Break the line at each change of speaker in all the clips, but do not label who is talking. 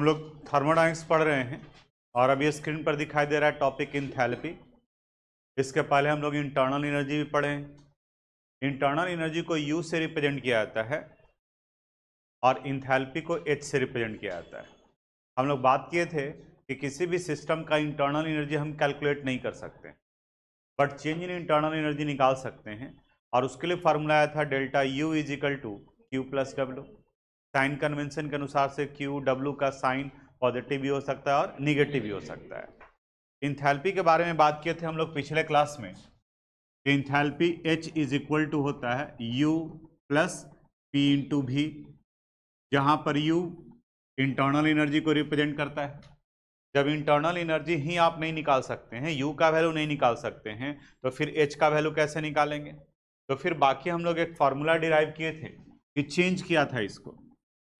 हम लोग थर्मोडाइनिक्स पढ़ रहे हैं और अभी स्क्रीन पर दिखाई दे रहा है टॉपिक इन थैलेपी इसके पहले हम लोग इंटरनल एनर्जी भी पढ़े इंटरनल एनर्जी को यू से रिप्रेजेंट किया जाता है और इंथैल्पी को एच से रिप्रेजेंट किया जाता है हम लोग बात किए थे कि किसी भी सिस्टम का इंटरनल एनर्जी हम कैलकुलेट नहीं कर सकते but change in internal energy निकाल सकते हैं और उसके लिए फार्मूला आया था delta U is equal to Q plus W sign convention के अनुसार से क्यू डब्ल्यू का साइन पॉजिटिव भी हो सकता है और निगेटिव भी हो सकता है इंथैल्पी के बारे में बात किए थे हम लोग पिछले क्लास में enthalpy H is equal to होता है U plus P into V जहाँ पर यू इंटरनल एनर्जी को रिप्रेजेंट करता है जब इंटरनल एनर्जी ही आप नहीं निकाल सकते हैं यू का वैल्यू नहीं निकाल सकते हैं तो फिर एच का वैल्यू कैसे निकालेंगे तो फिर बाकी हम लोग एक फार्मूला डिराइव किए थे कि चेंज किया था इसको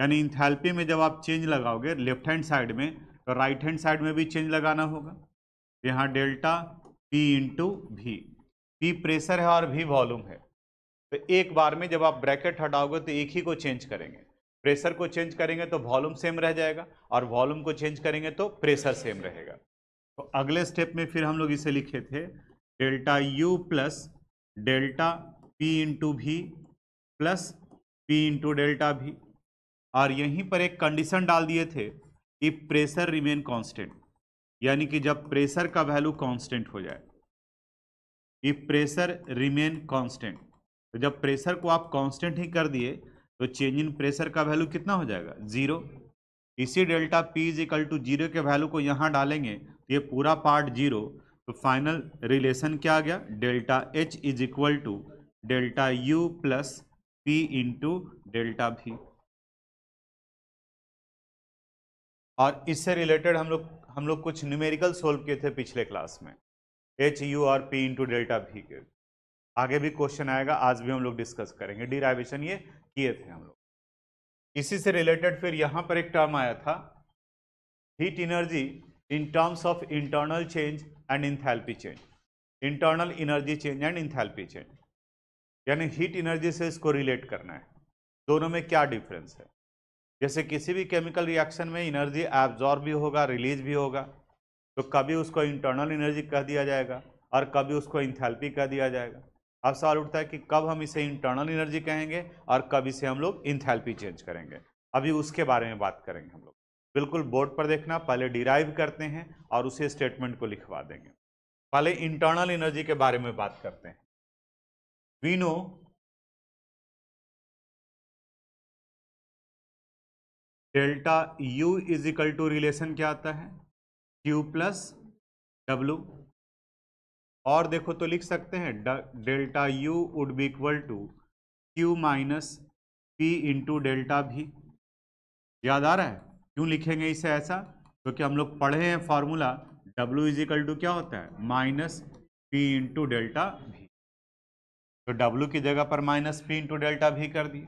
यानी इंथैल्पी में जब आप चेंज लगाओगे लेफ्ट हैंड साइड में तो राइट हैंड साइड में भी चेंज लगाना होगा यहाँ delta P into V P pressure है और भी वॉल्यूम है तो एक बार में जब आप ब्रैकेट हटाओगे तो एक ही को चेंज करेंगे प्रेशर को चेंज करेंगे तो वॉल्यूम सेम रह जाएगा और वॉल्यूम को चेंज करेंगे तो प्रेशर सेम रहेगा तो अगले स्टेप में फिर हम लोग इसे लिखे थे delta U plus delta P into V plus P into delta V और यहीं पर एक कंडीशन डाल दिए थे कि प्रेशर रिमेन कांस्टेंट यानी कि जब प्रेशर का वैल्यू कांस्टेंट हो जाए इफ प्रेशर रिमेन कांस्टेंट तो जब प्रेशर को आप कांस्टेंट ही कर दिए तो चेंज इन प्रेशर का वैल्यू कितना हो जाएगा जीरो इसी delta P is equal to zero के वैल्यू को यहाँ डालेंगे तो ये पूरा पार्ट जीरो तो फाइनल रिलेशन क्या आ गया delta H is equal to delta U plus P into delta V और इससे रिलेटेड हम लोग हम लोग कुछ न्यूमेरिकल सोल्व किए थे पिछले क्लास में H U or P into delta V के आगे भी क्वेश्चन आएगा आज भी हम लोग डिस्कस करेंगे डिराइवेशन ये किए थे हम लोग इसी से रिलेटेड फिर यहाँ पर एक टर्म आया था heat energy in terms of internal change and enthalpy change internal energy change and enthalpy change यानी हीट इनर्जी से इसको रिलेट करना है दोनों में क्या डिफरेंस है जैसे किसी भी केमिकल रिएक्शन में एनर्जी एब्जॉर्ब भी होगा रिलीज भी होगा तो कभी उसको इंटरनल एनर्जी कह दिया जाएगा और कभी उसको इंथैल्पी कह दिया जाएगा अब सवाल उठता है कि कब हम इसे इंटरनल एनर्जी कहेंगे और कब इसे हम लोग इंथैल्पी चेंज करेंगे अभी उसके बारे में बात करेंगे हम लोग बिल्कुल बोर्ड पर देखना पहले डिराइव करते हैं और उसे स्टेटमेंट को लिखवा देंगे पहले इंटरनल एनर्जी के बारे में बात करते
हैं we know delta U is equal to relation क्या आता है
क्यू प्लस डब्लू और देखो तो लिख सकते हैं delta U would be equal to Q minus P into delta V याद आ रहा है क्यों लिखेंगे इसे ऐसा क्योंकि तो हम लोग पढ़े हैं formula W is equal to क्या होता है माइनस पी इंटू डेल्टा भी तो डब्लू की जगह पर माइनस पी इंटू डेल्टा भी कर दिए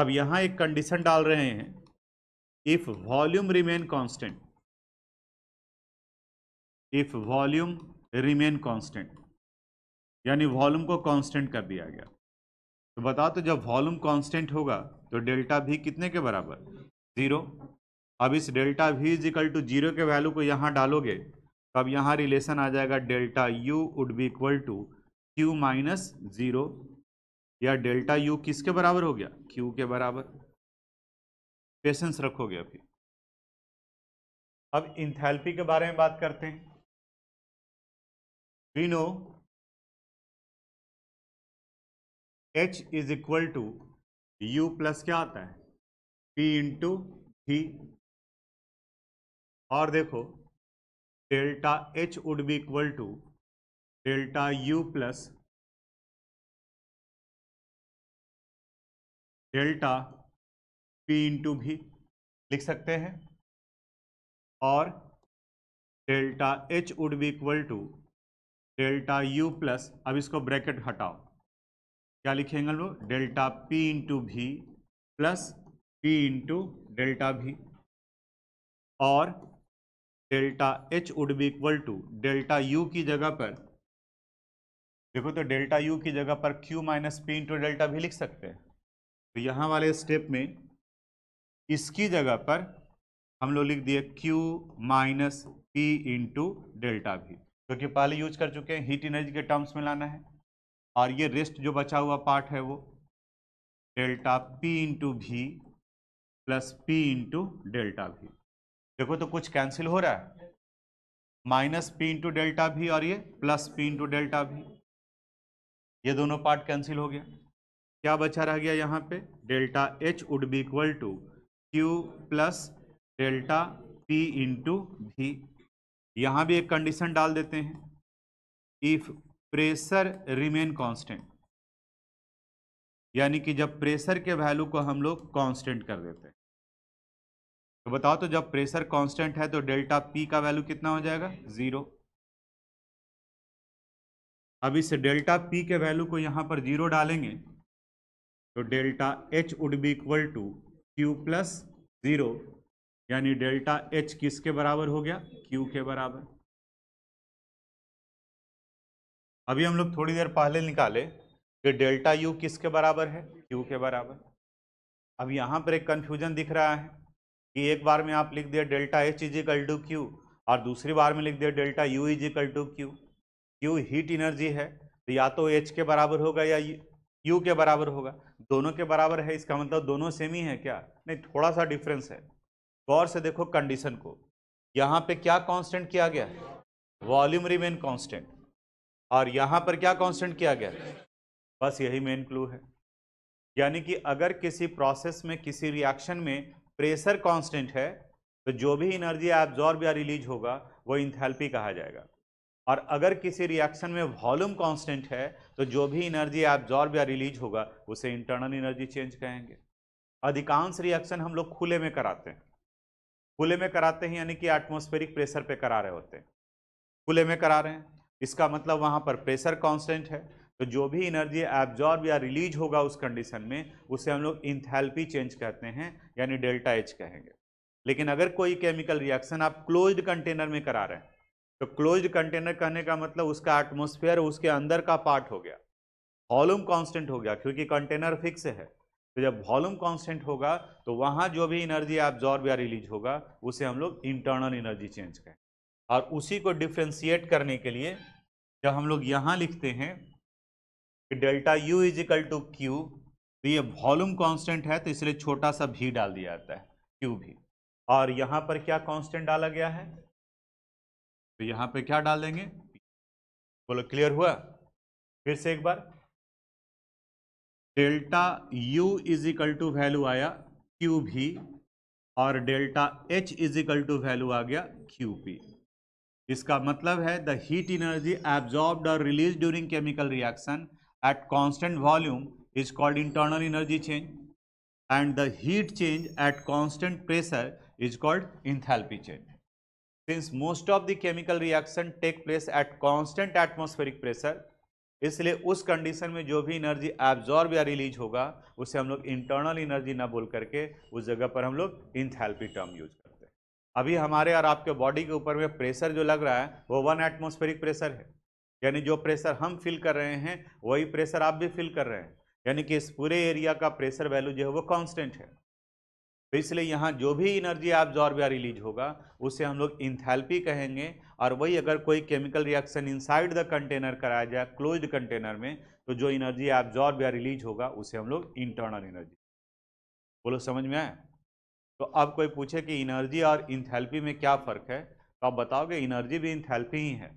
अब यहाँ एक कंडीशन डाल रहे हैं if volume remain constant if volume remain constant यानी वॉल्यूम को कांस्टेंट कर दिया गया तो बता तो जब वॉल्यूम कांस्टेंट होगा तो डेल्टा भी कितने के बराबर ज़ीरो अब इस delta V is equal to zero के वैल्यू को यहाँ डालोगे तो अब यहाँ रिलेशन आ जाएगा delta U would be equal to Q minus zero या डेल्टा यू किसके बराबर हो गया क्यू के बराबर
पेशेंस रखोगे अभी अब इंथैल्पी के बारे में बात करते हैं we know H is equal to U plus क्या आता है पी इंटू ही और देखो delta H would be equal to delta U plus delta P into V लिख सकते हैं और
delta H would be equal to delta U plus अब इसको ब्रैकेट हटाओ क्या लिखेंगे लोग delta P into V plus P into delta V और delta H would be equal to delta you की जगह पर देखो तो डेल्टा यू की जगह पर Q minus P into delta V लिख सकते हैं तो यहाँ वाले स्टेप में इसकी जगह पर हम लोग लिख दिए Q minus P into delta V क्योंकि तो पहले यूज कर चुके हैं हीट एनर्जी के टर्म्स में लाना है और ये रेस्ट जो बचा हुआ पार्ट है वो delta P into V plus P into delta V देखो तो कुछ कैंसिल हो रहा है minus P into delta V और ये प्लस पी इंटू डेल्टा भी ये दोनों पार्ट कैंसिल हो गया क्या बचा रह गया यहाँ पे delta H would be equal to Q plus delta P into V यहाँ भी एक कंडीशन डाल देते हैं इफ प्रेशर रिमेन कांस्टेंट यानी कि जब प्रेशर के वैल्यू को हम लोग कांस्टेंट कर देते हैं तो बताओ तो जब प्रेशर कांस्टेंट है तो डेल्टा पी का वैल्यू कितना हो जाएगा ज़ीरो अब इस डेल्टा पी के वैल्यू को यहाँ पर ज़ीरो डालेंगे तो delta H would be equal to Q plus zero यानी डेल्टा एच किसके बराबर हो गया क्यू के बराबर अभी हम लोग थोड़ी देर पहले निकाले कि डेल्टा यू किसके बराबर है क्यू के बराबर अब यहां पर एक कन्फ्यूजन दिख रहा है कि एक बार में आप लिख दिया delta H is equal to Q और दूसरी बार में लिख दिया delta U is equal to Q Q heat energy है तो या तो एच के बराबर होगा या यू के बराबर होगा दोनों के बराबर है इसका मतलब दोनों सेम ही है क्या नहीं थोड़ा सा डिफरेंस है गौर से देखो कंडीशन को यहाँ पे क्या कांस्टेंट किया गया वॉल्यूम रिमेन कांस्टेंट और यहाँ पर क्या कांस्टेंट किया गया बस यही मेन क्लू है यानी कि अगर किसी प्रोसेस में किसी रिएक्शन में प्रेशर कांस्टेंट है तो जो भी एनर्जी एब्जॉर्ब या रिलीज होगा वो इंथैल्पी कहा जाएगा और अगर किसी रिएक्शन में वॉल्यूम कांस्टेंट है तो जो भी एनर्जी एब्जॉर्ब या रिलीज होगा उसे इंटरनल एनर्जी चेंज कहेंगे अधिकांश रिएक्शन हम लोग खुले में कराते हैं खुले में कराते हैं यानी कि एटमोस्फेरिक प्रेशर पे करा रहे होते हैं खुले में करा रहे हैं इसका मतलब वहाँ पर प्रेशर कॉन्स्टेंट है तो जो भी एनर्जी एब्जॉर्ब या रिलीज होगा उस कंडीशन में उसे हम लोग इंथैल्पी चेंज कहते हैं यानी डेल्टा एच कहेंगे लेकिन अगर कोई केमिकल रिएक्शन आप क्लोज्ड कंटेनर में करा रहे हैं तो क्लोज्ड कंटेनर कहने का मतलब उसका एटमोस्फेयर उसके अंदर का पार्ट हो गया वॉल्यूम कांस्टेंट हो गया क्योंकि कंटेनर फिक्स है तो जब वॉल्यूम कांस्टेंट होगा तो वहाँ जो भी एनर्जी एब्जॉर्ब या रिलीज होगा उसे हम लोग इंटरनल एनर्जी चेंज करें और उसी को डिफ्रेंशिएट करने के लिए जब हम लोग यहाँ लिखते हैं कि delta U is equal to Q तो ये वॉल्यूम कांस्टेंट है तो इसलिए छोटा सा भी डाल दिया जाता है क्यू भी और यहाँ पर क्या कांस्टेंट डाला गया है तो यहाँ पे क्या डाल देंगे बोलो क्लियर हुआ फिर से एक बार delta U is equal to value आया क्यू भी और delta H is equal to value आ गया क्यू पी इसका मतलब है द हीट इनर्जी एब्जॉर्ब्ड और release during chemical reaction at constant volume is called internal energy change and the heat change at constant pressure is called enthalpy change since most of the chemical reaction take place at constant atmospheric pressure इसलिए उस condition में जो भी energy absorb या release होगा उसे हम लोग इंटरनल एनर्जी ना बोल करके उस जगह पर हम लोग इंथैल्पी टर्म यूज करते हैं अभी हमारे और आपके बॉडी के ऊपर में प्रेशर जो लग रहा है वो वन एटमोस्फेरिक प्रेशर है यानी जो प्रेशर हम फील कर रहे हैं वही प्रेशर आप भी फील कर रहे हैं यानी कि इस पूरे एरिया का प्रेशर वैल्यू जो है वो कांस्टेंट है तो इसलिए यहाँ जो भी एनर्जी एब्जॉर्ब या रिलीज होगा उसे हम लोग इंथैल्पी कहेंगे और वही अगर कोई chemical reaction inside the container कराया जाए क्लोज्ड कंटेनर में तो जो एनर्जी एब्जॉर्ब या रिलीज होगा उसे हम लोग इंटरनल एनर्जी बोलो समझ में आए तो अब कोई पूछे कि एनर्जी और इंथैल्पी में क्या फ़र्क है तो आप बताओगे एनर्जी भी इंथैल्पी ही है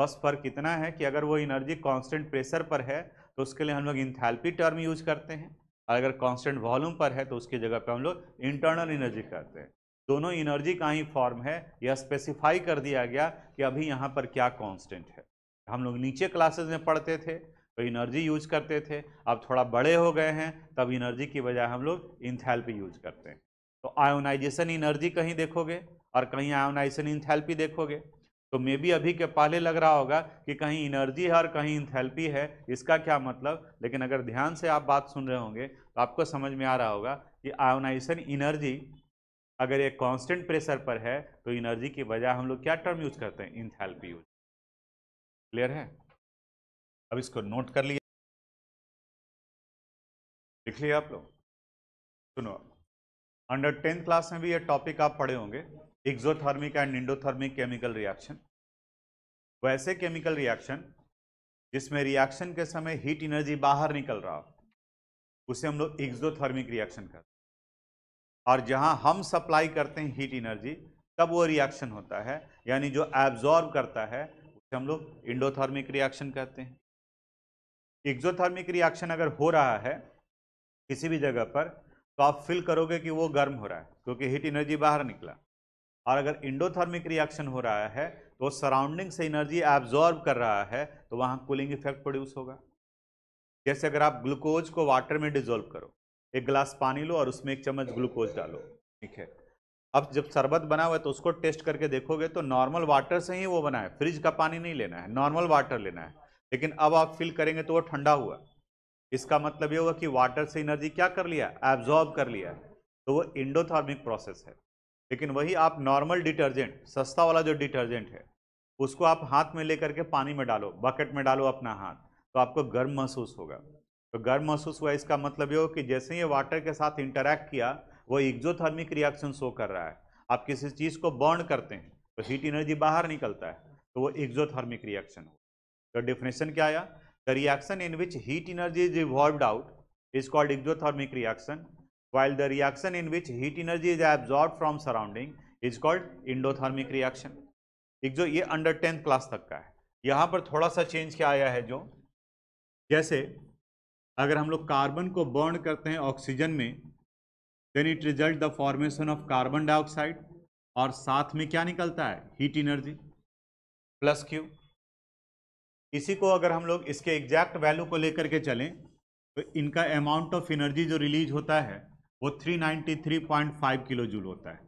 बस फ़र्क इतना है कि अगर वो एनर्जी कॉन्स्टेंट प्रेशर पर है तो उसके लिए हम लोग इंथैल्पी टर्म यूज करते हैं और अगर कांस्टेंट वॉल्यूम पर है तो उसकी जगह पे हम लोग इंटरनल एनर्जी कहते हैं दोनों एनर्जी का ही फॉर्म है यह स्पेसिफाई कर दिया गया कि अभी यहाँ पर क्या कांस्टेंट है हम लोग नीचे क्लासेस में पढ़ते थे तो इनर्जी यूज करते थे अब थोड़ा बड़े हो गए हैं तब इनर्जी की बजाय हम लोग इंथैल्पी यूज करते हैं तो आयोनाइजेशन इनर्जी कहीं देखोगे और कहीं आयोनाइजेशन इंथैल्पी देखोगे तो मे बी अभी के पहले लग रहा होगा कि कहीं इनर्जी है और कहीं इंथेल्पी है इसका क्या मतलब लेकिन अगर ध्यान से आप बात सुन रहे होंगे तो आपको समझ में आ रहा होगा कि आयोनाइजेशन इनर्जी अगर एक कांस्टेंट प्रेशर पर है तो इनर्जी की बजाय हम
लोग क्या टर्म यूज करते हैं इंथेल्पी यूज क्लियर है अब इसको नोट कर लिए लिख लिया आप लोग सुनो अंडर टेंथ क्लास में भी ये टॉपिक आप पढ़े होंगे exothermic and endothermic
chemical reaction वैसे केमिकल रिएक्शन जिसमें रिएक्शन के समय हीट एनर्जी बाहर निकल रहा हो उसे हम लोग एक्सोथर्मिक रिएक्शन करते हैं और जहां हम सप्लाई करते हैं हीट एनर्जी तब वो रिएक्शन होता है यानी जो एब्जॉर्ब करता है उसे हम लोग इंडोथर्मिक रिएक्शन कहते हैं एक्जोथर्मिक रिएक्शन अगर हो रहा है किसी भी जगह पर तो आप फील करोगे कि वो गर्म हो रहा है क्योंकि हीट एनर्जी बाहर निकला और अगर इंडोथर्मिक रिएक्शन हो रहा है तो सराउंडिंग से एनर्जी एब्जॉर्ब कर रहा है तो वहाँ कूलिंग इफेक्ट प्रोड्यूस होगा जैसे अगर आप ग्लूकोज को वाटर में डिजोल्व करो एक गिलास पानी लो और उसमें एक चम्मच ग्लूकोज डालो ठीक है अब जब शरबत बना हुआ है तो उसको टेस्ट करके देखोगे तो नॉर्मल वाटर से ही वो बना है फ्रिज का पानी नहीं लेना है नॉर्मल वाटर लेना है लेकिन अब आप फील करेंगे तो वो ठंडा हुआ इसका मतलब ये होगा कि वाटर से एनर्जी क्या कर लिया एब्जॉर्ब कर लिया तो वो इंडोथर्मिक प्रोसेस है लेकिन वही आप नॉर्मल डिटर्जेंट सस्ता वाला जो डिटर्जेंट है उसको आप हाथ में लेकर के पानी में डालो बकेट में डालो अपना हाथ तो आपको गर्म महसूस होगा तो गर्म महसूस हुआ इसका मतलब ये हो कि जैसे ही वाटर के साथ इंटरैक्ट किया वो एक्जोथर्मिक रिएक्शन शो कर रहा है आप किसी चीज़ को बर्न करते हैं तो हीट एनर्जी बाहर निकलता है तो वो एक्जोथर्मिक रिएक्शन हो तो डिफिनेशन क्या आया the reaction in which heat energy is revolve out is called exothermic reaction while the reaction in which heat energy is absorbed from surrounding is called endothermic reaction एक जो ये under tenth class तक का है यहाँ पर थोड़ा सा चेंज क्या आया है जो जैसे अगर हम लोग कार्बन को बर्न करते हैं ऑक्सीजन में then it result the formation of carbon dioxide और साथ में क्या निकलता है हीट एनर्जी प्लस क्यू इसी को अगर हम लोग इसके एग्जैक्ट वैल्यू को लेकर के चलें तो इनका अमाउंट ऑफ एनर्जी जो रिलीज होता है वो 393.5 किलो जूल होता है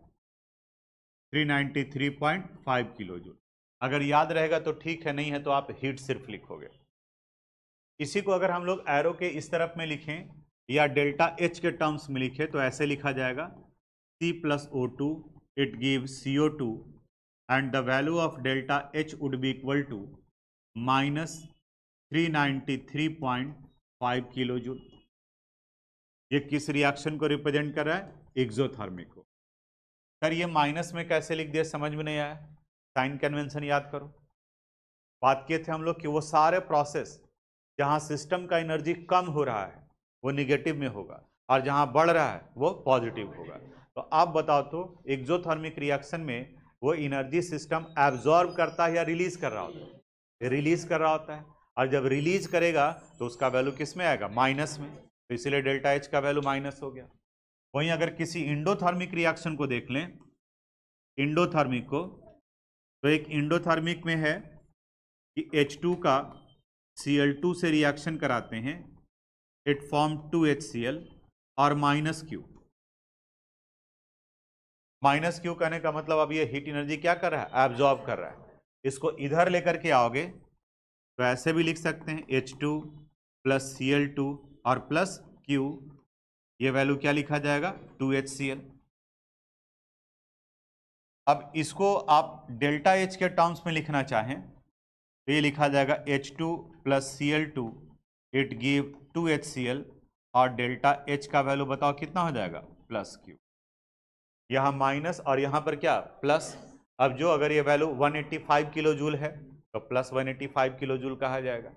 393.5 किलो जूल अगर याद रहेगा तो ठीक है नहीं है तो आप हीट सिर्फ लिखोगे इसी को अगर हम लोग एरो के इस तरफ में लिखें या डेल्टा एच के टर्म्स में लिखें तो ऐसे लिखा जाएगा C plus O two it give C O two and the value of delta H would be equal to minus three ninety three point five kilo joule ये किस रिएक्शन को रिप्रेजेंट कर रहा है एक्जोथर्मिक को सर ये minus में कैसे लिख दिया समझ में नहीं आया साइन कन्वेंशन याद करो बात किए थे हम लोग कि वो सारे प्रोसेस जहां सिस्टम का एनर्जी कम हो रहा है वो निगेटिव में होगा और जहां बढ़ रहा है वो पॉजिटिव होगा तो आप बताओ तो एक्जोथर्मिक रिएक्शन में वो एनर्जी सिस्टम एब्जॉर्ब करता है या रिलीज कर रहा होता है रिलीज कर रहा होता है और जब रिलीज करेगा तो उसका वैल्यू किस में आएगा माइनस में तो इसीलिए डेल्टा एच का वैल्यू माइनस हो गया वहीं अगर किसी इंडोथर्मिक रिएक्शन को देख लें इंडोथर्मिक को तो एक इंडोथर्मिक में है कि टू का टू से रिएक्शन कराते हैं it form two H C L और माइनस क्यू माइनस क्यू कहने का मतलब अब ये हीट एनर्जी क्या कर रहा है एब्जॉर्ब कर रहा है इसको इधर लेकर के आओगे तो ऐसे भी लिख सकते हैं H2 two plus C L two और प्लस Q ये वैल्यू क्या लिखा जाएगा टू एच सी एल अब इसको आप डेल्टा एच के टर्म्स में लिखना चाहें तो ये लिखा जाएगा H two plus C L two it give two H C L और डेल्टा एच का वैल्यू बताओ कितना हो जाएगा प्लस क्यू यहाँ माइनस और यहाँ पर क्या प्लस अब जो अगर ये वैल्यू 185 किलो जूल है तो प्लस 185 किलो जूल कहा जाएगा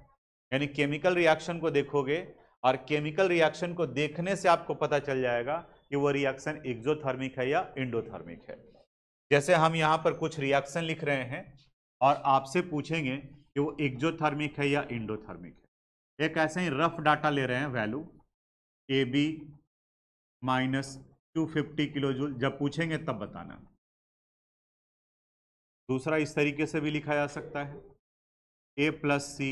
यानी केमिकल रिएक्शन को देखोगे और केमिकल रिएक्शन को देखने से आपको पता चल जाएगा कि वो रिएक्शन एक्जोथर्मिक है या इंडोथर्मिक है जैसे हम यहाँ पर कुछ रिएक्शन लिख रहे हैं और आपसे पूछेंगे कि वो एक्जोथर्मिक है या इंडोथर्मिक है एक ऐसे ही रफ डाटा ले रहे हैं value A B minus two fifty kilo joule जब पूछेंगे तब बताना दूसरा इस तरीके से भी लिखा जा सकता है A plus C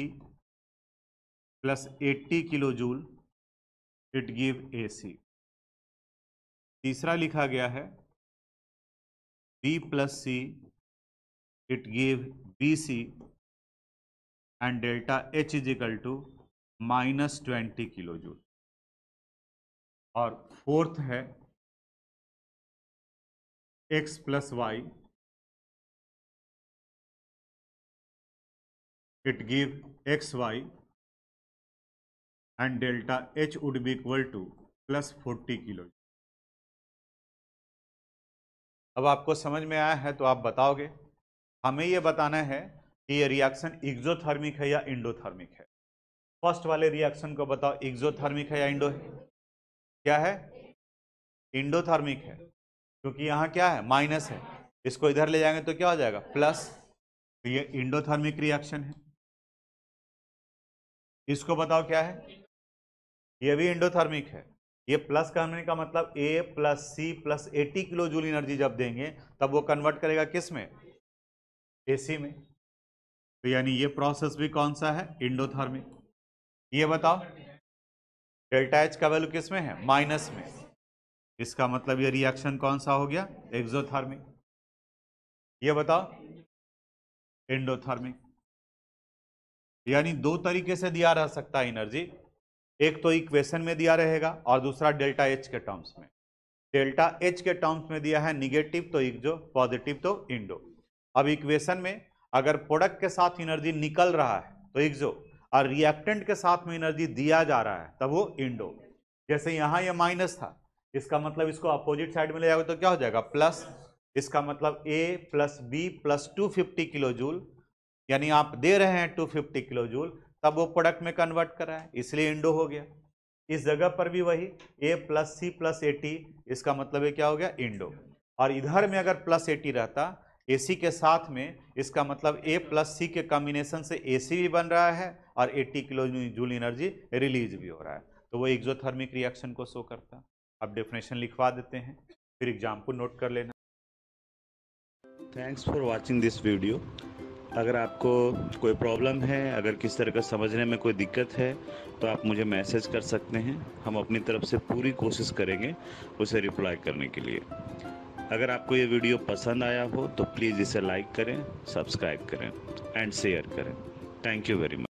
plus 80 kilojoule it give AC तीसरा लिखा गया है B plus C
it give B C and delta H is equal to
minus twenty kilo joule और फोर्थ है X plus Y it give X Y and delta H would be equal to plus 40 kilo अब आपको समझ में आया है तो आप बताओगे
हमें यह बताना है कि यह रिएक्शन एक्जोथर्मिक है या इंडोथर्मिक है फर्स्ट वाले रिएक्शन को बताओ एक्जोथर्मिक है या इंडो है क्या है इंडोथर्मिक है क्योंकि यहां क्या है माइनस है इसको इधर ले जाएंगे तो क्या हो जाएगा प्लस तो ये इंडोथर्मिक रिएक्शन है इसको बताओ क्या है ये भी इंडोथर्मिक है ये प्लस करने का मतलब A plus C plus eighty kilo joule energy जब देंगे तब वो कन्वर्ट करेगा किस में सी में तो यानी ये प्रोसेस भी कौन सा है इंडोथर्मिक ये बताओ डेल्टा एच का वैल्यू किस में है माइनस में इसका मतलब ये रिएक्शन कौन सा हो गया एक्जोथर्मिक ये बताओ इंडोथर्मिक यानी दो तरीके से दिया रह सकता है एनर्जी एक तो इक्वेशन में दिया रहेगा और दूसरा डेल्टा एच के टर्म्स में डेल्टा एच के टर्म्स में दिया है निगेटिव तो इक्जो पॉजिटिव तो इंडो अब इक्वेशन में अगर प्रोडक्ट के साथ एनर्जी निकल रहा है तो इक्जो और रिएक्टेंट के साथ में एनर्जी दिया जा रहा है तब वो इंडो जैसे यहाँ ये यह माइनस था इसका मतलब इसको अपोजिट साइड में ले जाओगे तो क्या हो जाएगा प्लस इसका मतलब A plus B plus two fifty kilo joule यानी आप दे रहे हैं टू फिफ्टी किलो जूल तब वो प्रोडक्ट में कन्वर्ट करा है इसलिए इंडो हो गया इस जगह पर भी वही A plus C plus eighty इसका मतलब है क्या हो गया इंडो और इधर में अगर प्लस ए टी रहता ए सी के साथ में इसका मतलब ए प्लस सी के कॉम्बिनेशन से ए सी भी बन रहा है और टी किलो जूल एनर्जी रिलीज भी हो रहा है तो वो एक्जोथर्मिक रिएक्शन को शो करता अब डेफिनेशन लिखवा देते हैं फिर एग्जाम्पल नोट कर लेना thanks for watching this video अगर आपको कोई प्रॉब्लम है अगर किस तरह का समझने में कोई दिक्कत है तो आप मुझे मैसेज कर सकते हैं हम अपनी तरफ से पूरी कोशिश करेंगे उसे रिप्लाई करने के लिए अगर आपको ये वीडियो पसंद आया हो तो प्लीज़ इसे लाइक करें सब्सक्राइब करें एंड शेयर करें थैंक यू वेरी मच